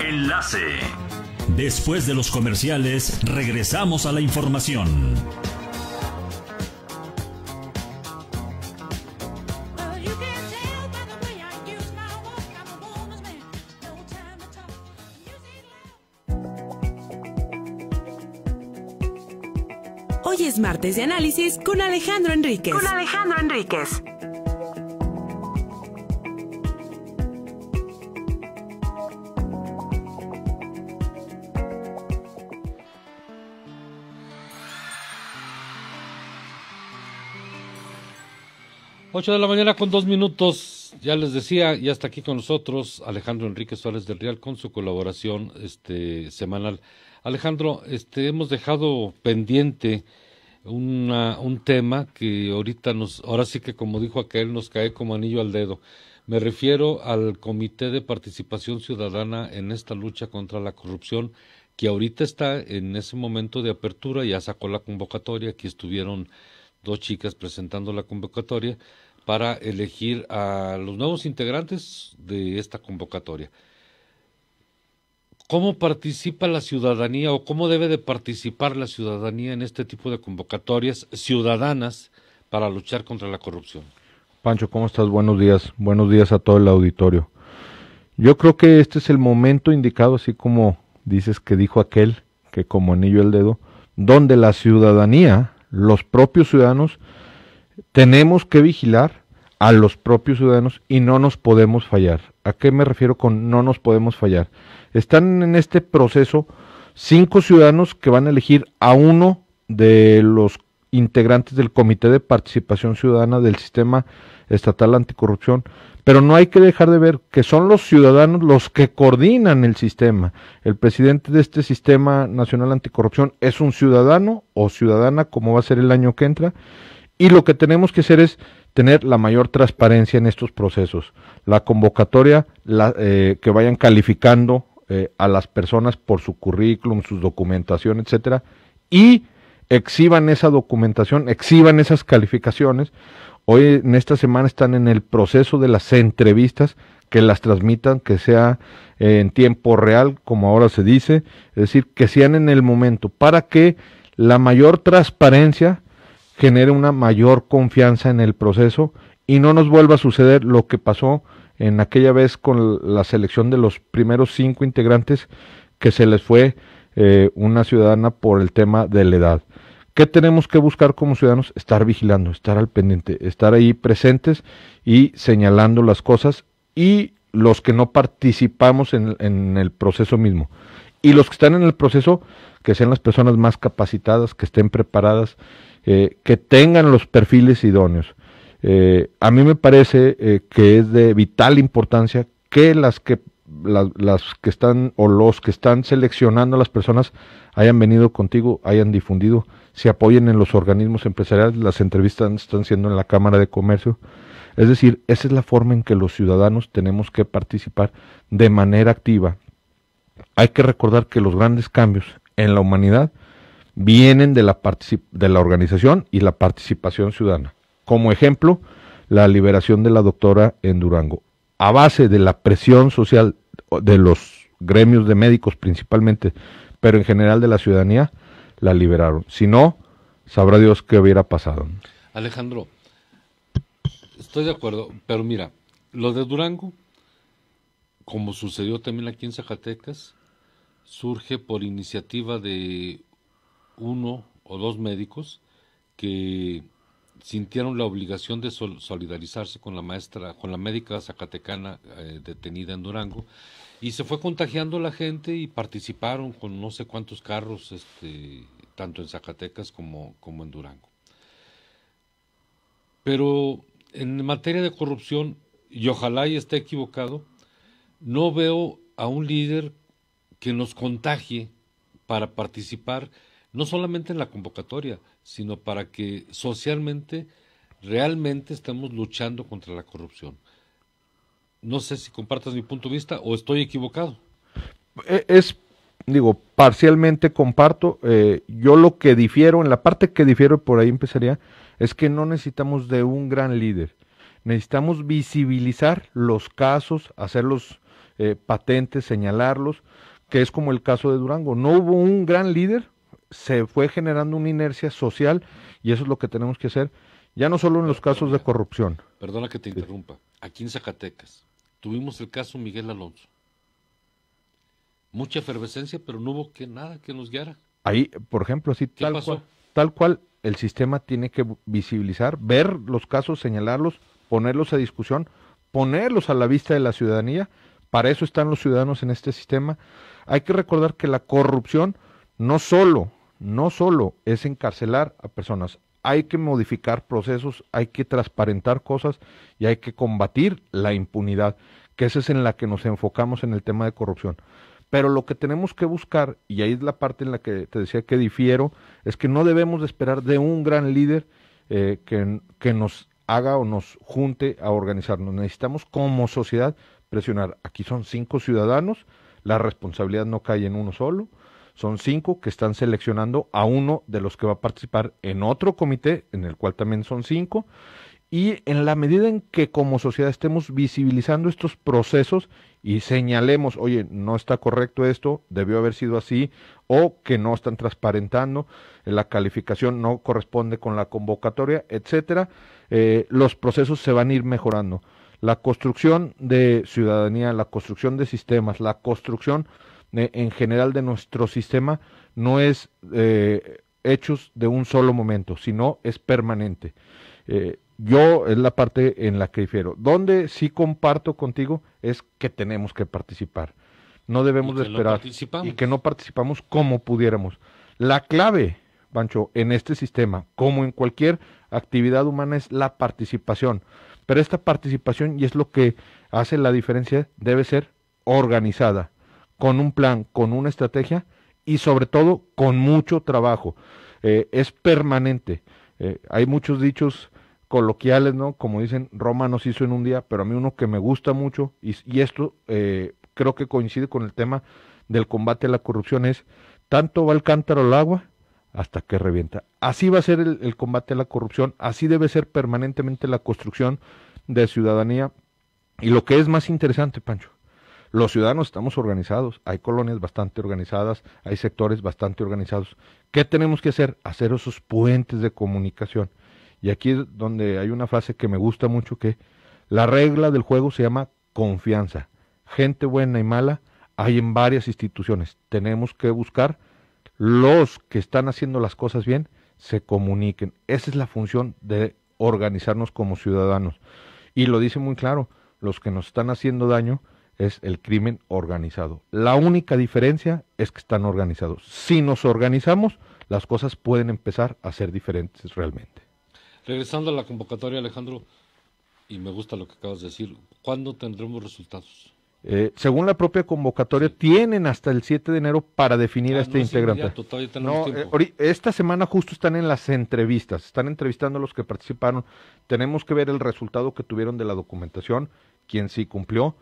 Enlace. Después de los comerciales, regresamos a la información. Hoy es martes de análisis con Alejandro Enríquez. Con Alejandro Enríquez. 8 de la mañana con dos minutos. Ya les decía, ya está aquí con nosotros Alejandro Enrique Suárez del Real con su colaboración este semanal. Alejandro, este hemos dejado pendiente una, un tema que ahorita nos, ahora sí que como dijo aquel, nos cae como anillo al dedo. Me refiero al Comité de Participación Ciudadana en esta lucha contra la corrupción, que ahorita está en ese momento de apertura, ya sacó la convocatoria, aquí estuvieron dos chicas presentando la convocatoria para elegir a los nuevos integrantes de esta convocatoria. ¿Cómo participa la ciudadanía o cómo debe de participar la ciudadanía en este tipo de convocatorias ciudadanas para luchar contra la corrupción? Pancho, ¿cómo estás? Buenos días. Buenos días a todo el auditorio. Yo creo que este es el momento indicado, así como dices que dijo aquel, que como anillo el dedo, donde la ciudadanía los propios ciudadanos, tenemos que vigilar a los propios ciudadanos y no nos podemos fallar. ¿A qué me refiero con no nos podemos fallar? Están en este proceso cinco ciudadanos que van a elegir a uno de los integrantes del Comité de Participación Ciudadana del Sistema Estatal Anticorrupción pero no hay que dejar de ver que son los ciudadanos los que coordinan el sistema. El presidente de este sistema nacional anticorrupción es un ciudadano o ciudadana, como va a ser el año que entra. Y lo que tenemos que hacer es tener la mayor transparencia en estos procesos. La convocatoria, la, eh, que vayan calificando eh, a las personas por su currículum, su documentación, etcétera, y exhiban esa documentación, exhiban esas calificaciones, Hoy en esta semana están en el proceso de las entrevistas, que las transmitan, que sea eh, en tiempo real, como ahora se dice, es decir, que sean en el momento, para que la mayor transparencia genere una mayor confianza en el proceso y no nos vuelva a suceder lo que pasó en aquella vez con la selección de los primeros cinco integrantes que se les fue eh, una ciudadana por el tema de la edad. ¿Qué tenemos que buscar como ciudadanos? Estar vigilando, estar al pendiente, estar ahí presentes y señalando las cosas y los que no participamos en, el proceso mismo. Y los que están en el proceso, que sean las personas más capacitadas, que estén preparadas, eh, que tengan los perfiles idóneos. Eh, a mí me parece eh, que es de vital importancia que las que las, que están o los que están seleccionando a las personas hayan venido contigo, hayan difundido, se apoyen en los organismos empresariales, las entrevistas están siendo en la Cámara de Comercio. Es decir, esa es la forma en que los ciudadanos tenemos que participar de manera activa. Hay que recordar que los grandes cambios en la humanidad vienen de la, de la organización y la participación ciudadana. Como ejemplo, la liberación de la doctora en Durango. A base de la presión social de los gremios de médicos principalmente, pero en general de la ciudadanía, la liberaron. Si no, sabrá Dios qué hubiera pasado. Alejandro, estoy de acuerdo, pero mira, lo de Durango, como sucedió también aquí en Zacatecas, surge por iniciativa de uno o dos médicos que sintieron la obligación de solidarizarse con la maestra, con la médica zacatecana eh, detenida en Durango y se fue contagiando la gente y participaron con no sé cuántos carros, este, tanto en Zacatecas como, como en Durango. Pero en materia de corrupción, y ojalá y esté equivocado, no veo a un líder que nos contagie para participar no solamente en la convocatoria, sino para que socialmente realmente estamos luchando contra la corrupción. No sé si compartas mi punto de vista o estoy equivocado. E, es, digo, parcialmente comparto. Eh, yo lo que difiero, en la parte que difiero, por ahí empezaría, es que no necesitamos de un gran líder. Necesitamos visibilizar los casos, hacerlos eh, patentes, señalarlos, que es como el caso de Durango. No hubo un gran líder, se fue generando una inercia social y eso es lo que tenemos que hacer, ya no solo en los casos de corrupción. Perdona que te interrumpa. Aquí en Zacatecas, tuvimos el caso Miguel Alonso. Mucha efervescencia, pero no hubo que nada que nos guiara. Ahí, por ejemplo, así tal cual, tal cual el sistema tiene que visibilizar, ver los casos, señalarlos, ponerlos a discusión, ponerlos a la vista de la ciudadanía. Para eso están los ciudadanos en este sistema. Hay que recordar que la corrupción no solo, no solo es encarcelar a personas, hay que modificar procesos, hay que transparentar cosas y hay que combatir la impunidad, que esa es en la que nos enfocamos en el tema de corrupción. Pero lo que tenemos que buscar, y ahí es la parte en la que te decía que difiero, es que no debemos esperar de un gran líder eh, que, que nos haga o nos junte a organizarnos. Necesitamos como sociedad presionar. Aquí son cinco ciudadanos, la responsabilidad no cae en uno solo son cinco que están seleccionando a uno de los que va a participar en otro comité, en el cual también son cinco. Y en la medida en que como sociedad estemos visibilizando estos procesos y señalemos, oye, no está correcto esto, debió haber sido así, o que no están transparentando, eh, la calificación no corresponde con la convocatoria, etcétera, eh, los procesos se van a ir mejorando. La construcción de ciudadanía, la construcción de sistemas, la construcción en general de nuestro sistema no es eh, hechos de un solo momento, sino es permanente. Eh, yo es la parte en la que difiero. Donde sí comparto contigo es que tenemos que participar. No debemos de esperar y que no participamos como pudiéramos. La clave, Pancho, en este sistema, como en cualquier actividad humana, es la participación. Pero esta participación, y es lo que hace la diferencia, debe ser organizada con un plan, con una estrategia y sobre todo con mucho trabajo. Eh, es permanente. Eh, hay muchos dichos coloquiales, ¿no? Como dicen, Roma nos hizo en un día, pero a mí uno que me gusta mucho, y, esto eh, creo que coincide con el tema del combate a la corrupción, es tanto va el cántaro al agua hasta que revienta. Así va a ser el combate a la corrupción, así debe ser permanentemente la construcción de ciudadanía. Y lo que es más interesante, Pancho, los ciudadanos estamos organizados, hay colonias bastante organizadas, hay sectores bastante organizados. ¿Qué tenemos que hacer? Hacer esos puentes de comunicación. Y aquí es donde hay una frase que me gusta mucho que la regla del juego se llama confianza. Gente buena y mala hay en varias instituciones. Tenemos que buscar los que están haciendo las cosas bien se comuniquen. Esa es la función de organizarnos como ciudadanos. Y lo dice muy claro, los que nos están haciendo daño, es el crimen organizado. La única diferencia es que están organizados. Si nos organizamos, las cosas pueden empezar a ser diferentes realmente. Regresando a la convocatoria, Alejandro, y me gusta lo que acabas de decir, ¿cuándo tendremos resultados? Eh, según la propia convocatoria, tienen hasta el 7 de enero para definir ah, a este integrante. Eh, esta semana justo están en las entrevistas, están entrevistando a los que participaron. Tenemos que ver el resultado que tuvieron de la documentación, quien sí cumplió.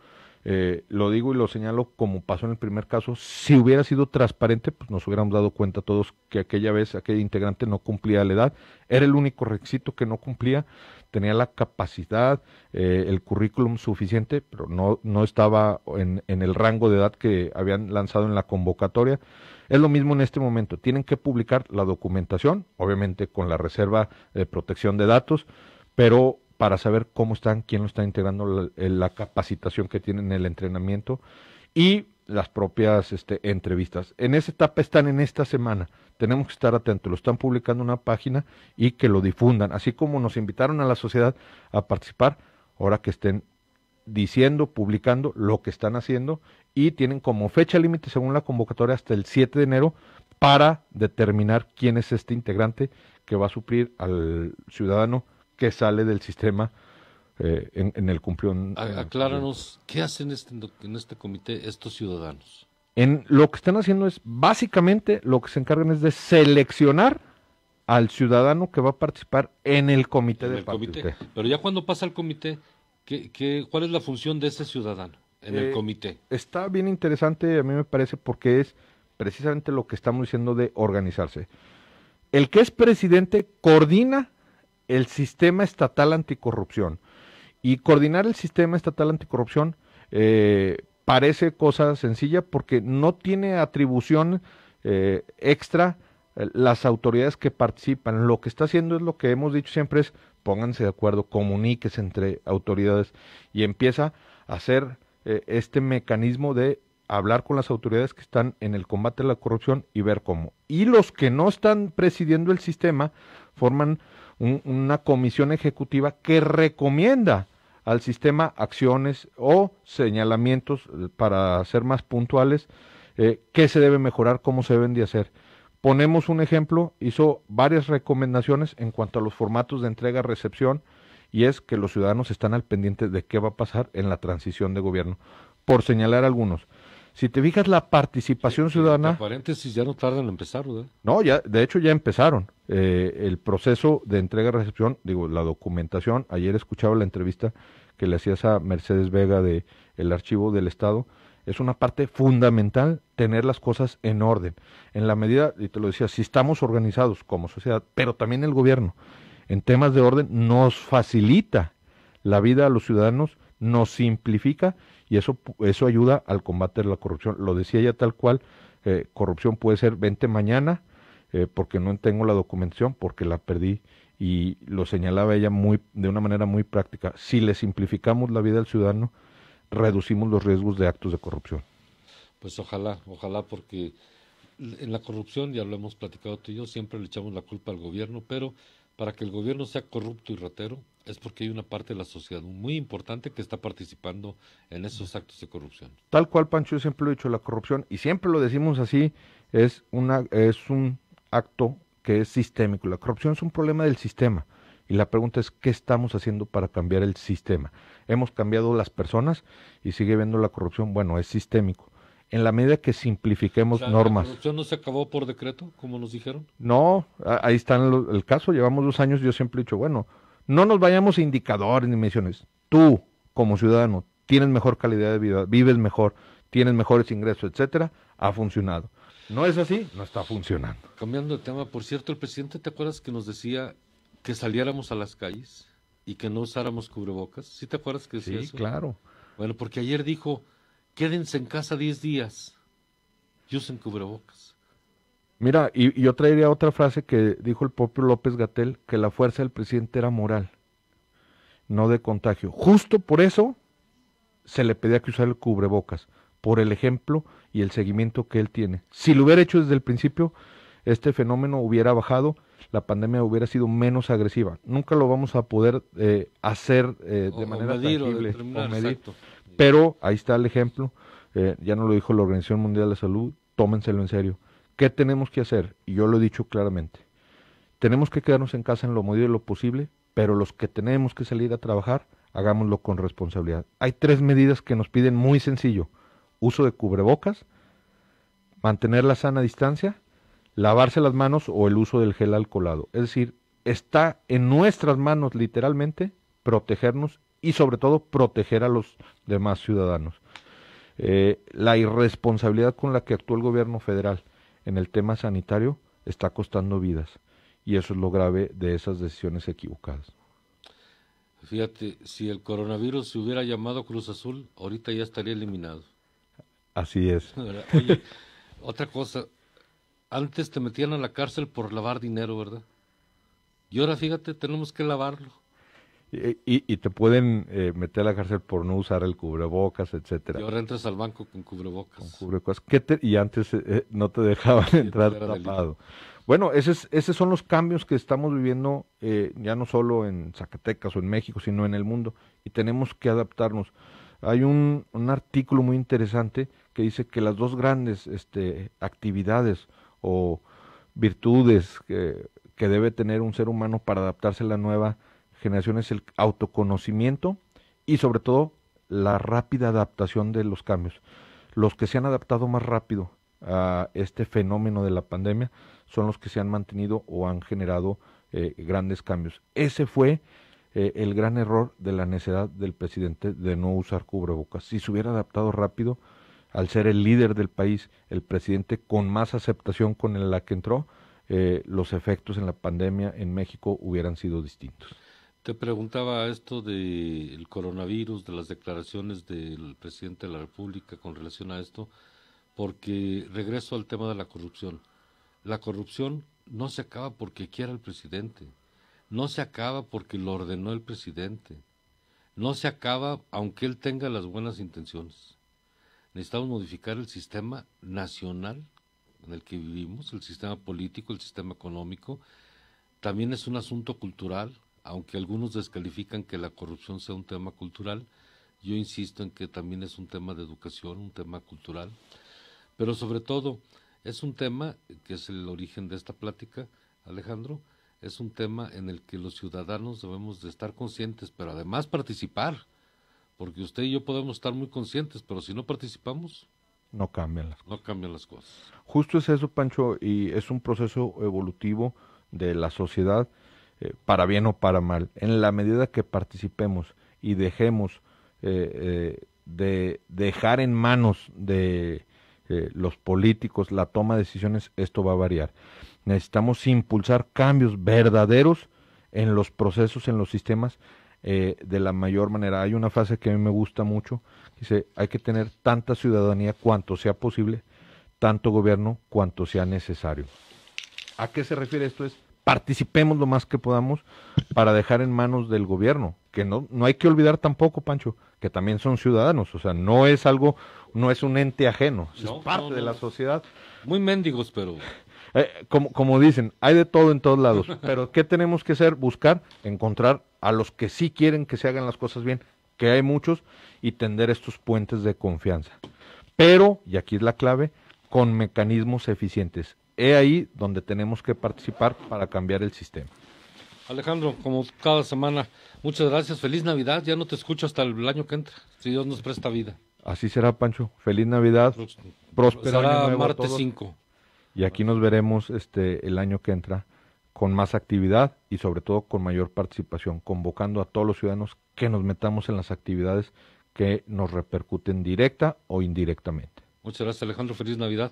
Eh, lo digo y lo señalo como pasó en el primer caso. Si hubiera sido transparente, pues nos hubiéramos dado cuenta todos que aquella vez aquel integrante no cumplía la edad. Era el único requisito que no cumplía. Tenía la capacidad, eh, el currículum suficiente, pero no, no estaba en, en el rango de edad que habían lanzado en la convocatoria. Es lo mismo en este momento. Tienen que publicar la documentación, obviamente con la reserva de protección de datos, pero para saber cómo están, quién lo está integrando, eh, la, capacitación que tienen el entrenamiento y las propias este, entrevistas. En esa etapa están en esta semana. Tenemos que estar atentos. Lo están publicando en una página y que lo difundan. Así como nos invitaron a la sociedad a participar, ahora que estén diciendo, publicando lo que están haciendo y tienen como fecha límite según la convocatoria hasta el 7 de enero para determinar quién es este integrante que va a suplir al ciudadano que sale del sistema eh, en, el cumplión. Eh, acláranos, ¿qué hacen este en este comité estos ciudadanos? En lo que están haciendo es, básicamente, lo que se encargan es de seleccionar al ciudadano que va a participar en el comité del Pero ya cuando pasa al comité, ¿qué, cuál es la función de ese ciudadano en el eh, comité? Está bien interesante, a mí me parece, porque es precisamente lo que estamos diciendo de organizarse. El que es presidente coordina el sistema estatal anticorrupción. Y coordinar el sistema estatal anticorrupción eh, parece cosa sencilla porque no tiene atribución eh, extra eh, las autoridades que participan. Lo que está haciendo es lo que hemos dicho siempre es pónganse de acuerdo, comuníquese entre autoridades y empieza a hacer este mecanismo de hablar con las autoridades que están en el combate a la corrupción y ver cómo. Y los que no están presidiendo el sistema forman una comisión ejecutiva que recomienda al sistema acciones o señalamientos, eh, para ser más puntuales, eh, qué se debe mejorar, cómo se deben de hacer. Ponemos un ejemplo, hizo varias recomendaciones en cuanto a los formatos de entrega-recepción y es que los ciudadanos están al pendiente de qué va a pasar en la transición de gobierno. Por señalar algunos, si te fijas la participación ciudadana... paréntesis, ya no tardan en empezar, ¿verdad? No, ya, de hecho ya empezaron. Eh, el proceso de entrega-recepción, digo, la documentación, ayer escuchaba la entrevista que le hacías a Mercedes Vega de el Archivo del Estado, es una parte fundamental tener las cosas en orden. En la medida, y te lo decía, si estamos organizados como sociedad, pero también el gobierno, en temas de orden, nos facilita la vida a los ciudadanos nos simplifica y eso, eso ayuda al combate de la corrupción. Lo decía ella tal cual, eh, corrupción puede ser vente mañana eh, porque no tengo la documentación, porque la perdí y lo señalaba ella muy, de una manera muy práctica. Si le simplificamos la vida al ciudadano, reducimos los riesgos de actos de corrupción. Pues ojalá, ojalá porque en la corrupción, ya lo hemos platicado tú y yo, siempre le echamos la culpa al gobierno, pero para que el gobierno sea corrupto y ratero es porque hay una parte de la sociedad muy importante que está participando en esos actos de corrupción. Tal cual, Pancho, siempre lo he dicho, la corrupción, y siempre lo decimos así, es, una, es un acto que es sistémico. La corrupción es un problema del sistema. Y la pregunta es, ¿qué estamos haciendo para cambiar el sistema? Hemos cambiado las personas y sigue viendo la corrupción. Bueno, es sistémico en la medida que simplifiquemos normas. ¿La corrupción no se acabó por decreto, como nos dijeron? No, ahí está el, caso, llevamos dos años, yo siempre he dicho, bueno, no nos vayamos a indicadores ni menciones. Tú, como ciudadano, tienes mejor calidad de vida, vives mejor, tienes mejores ingresos, etcétera, ha funcionado. No es así, no está funcionando. Cambiando de tema, por cierto, el presidente, ¿te acuerdas que nos decía que saliéramos a las calles y que no usáramos cubrebocas? ¿Sí te acuerdas que decía sí, claro. Bueno, porque ayer dijo, quédense en casa 10 días y usen cubrebocas. Mira, y, yo traería otra frase que dijo el propio López Gatel, que la fuerza del presidente era moral, no de contagio. Justo por eso se le pedía que usara el cubrebocas, por el ejemplo y el seguimiento que él tiene. Si lo hubiera hecho desde el principio, este fenómeno hubiera bajado, la pandemia hubiera sido menos agresiva. Nunca lo vamos a poder eh, hacer eh, de manera tangible, pero ahí está el ejemplo, eh, ya no lo dijo la Organización Mundial de la Salud, tómenselo en serio. ¿Qué tenemos que hacer? Y yo lo he dicho claramente. Tenemos que quedarnos en casa en lo medio de lo posible, pero los que tenemos que salir a trabajar, hagámoslo con responsabilidad. Hay tres medidas que nos piden muy sencillo. Uso de cubrebocas, mantener la sana distancia, lavarse las manos o el uso del gel alcoholado. Es decir, está en nuestras manos literalmente protegernos y sobre todo proteger a los demás ciudadanos. Eh, la irresponsabilidad con la que actúa el gobierno federal en el tema sanitario está costando vidas y eso es lo grave de esas decisiones equivocadas. Fíjate, si el coronavirus se hubiera llamado Cruz Azul, ahorita ya estaría eliminado. Así es. otra cosa, antes te metían a la cárcel por lavar dinero, ¿verdad? Y ahora fíjate, tenemos que lavarlo. Y, te pueden eh, meter a la cárcel por no usar el cubrebocas, etcétera. Y ahora entras al banco con cubrebocas. Con cubrebocas. y antes eh, eh, no te dejaban entrar tapado. Bueno, esos, son los cambios que estamos viviendo ya no solo en Zacatecas o en México, sino en el mundo. Y tenemos que adaptarnos. Hay un, artículo muy interesante que dice que las dos grandes este, actividades o virtudes que, que debe tener un ser humano para adaptarse a la nueva generaciones el autoconocimiento y sobre todo la rápida adaptación de los cambios. Los que se han adaptado más rápido a este fenómeno de la pandemia son los que se han mantenido o han generado eh, grandes cambios. Ese fue eh, el gran error de la necesidad del presidente de no usar cubrebocas. Si se hubiera adaptado rápido, al ser el líder del país, el presidente con más aceptación con la que entró, eh, los efectos en la pandemia en México hubieran sido distintos. Te preguntaba esto del coronavirus, de las declaraciones del presidente de la República con relación a esto, porque regreso al tema de la corrupción. La corrupción no se acaba porque quiera el presidente, no se acaba porque lo ordenó el presidente, no se acaba aunque él tenga las buenas intenciones. Necesitamos modificar el sistema nacional en el que vivimos, el sistema político, el sistema económico. También es un asunto cultural, aunque algunos descalifican que la corrupción sea un tema cultural, yo insisto en que también es un tema de educación, un tema cultural, pero sobre todo es un tema que es el origen de esta plática, Alejandro, es un tema en el que los ciudadanos debemos de estar conscientes, pero además participar, porque usted y yo podemos estar muy conscientes, pero si no participamos, no cambian las cosas. No cambian las cosas. Justo es eso, Pancho, y es un proceso evolutivo de la sociedad eh, para bien o para mal. En la medida que participemos y dejemos eh, eh, de dejar en manos de los políticos la toma de decisiones, esto va a variar. Necesitamos impulsar cambios verdaderos en los procesos, en los sistemas, de la mayor manera. Hay una frase que a mí me gusta mucho, dice, hay que tener tanta ciudadanía cuanto sea posible, tanto gobierno cuanto sea necesario. ¿A qué se refiere esto? Es participemos lo más que podamos para dejar en manos del gobierno, que no, no hay que olvidar tampoco, Pancho, que también son ciudadanos, o sea, no es algo, no es un ente ajeno, es parte de la sociedad. Muy mendigos, pero... Eh, como, como dicen, hay de todo en todos lados, pero ¿qué tenemos que hacer? Buscar, encontrar a los que sí quieren que se hagan las cosas bien, que hay muchos, y tender estos puentes de confianza. Pero, y aquí es la clave, con mecanismos eficientes he ahí donde tenemos que participar para cambiar el sistema. Alejandro, como cada semana, muchas gracias. Feliz Navidad. Ya no te escucho hasta el año que entra, si Dios nos presta vida. Así será, Pancho. Feliz Navidad. Próspero martes Y aquí nos veremos este el año que entra con más actividad y sobre todo con mayor participación, convocando a todos los ciudadanos que nos metamos en las actividades que nos repercuten directa o indirectamente. Muchas gracias, Alejandro. Feliz Navidad.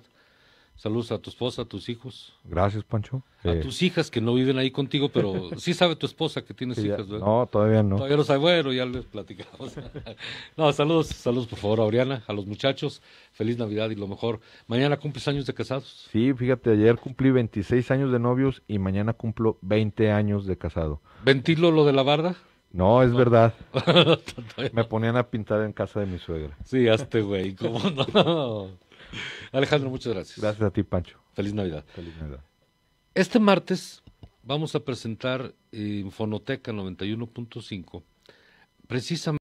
Saludos a tu esposa, a tus hijos. Gracias, Pancho. A eh, tus hijas que no viven ahí contigo, pero sí sabe tu esposa que tienes hijas, ¿verdad? No, todavía no. Todavía no sabe, bueno, ya les platicamos. no, saludos, saludos por favor a Oriana, a los muchachos. Feliz Navidad y lo mejor. Mañana cumples años de casados. Sí, fíjate, ayer cumplí 26 años de novios y mañana cumplo 20 años de casado. ¿Ventilo lo de la barda? No, es verdad. Me ponían a pintar en casa de mi suegra. Sí, hazte, güey, ¿cómo no? Alejandro, muchas gracias. Gracias a ti, Pancho. Feliz Navidad. Feliz Navidad. Este martes vamos a presentar Infonoteca eh, Fonoteca 91.5 precisamente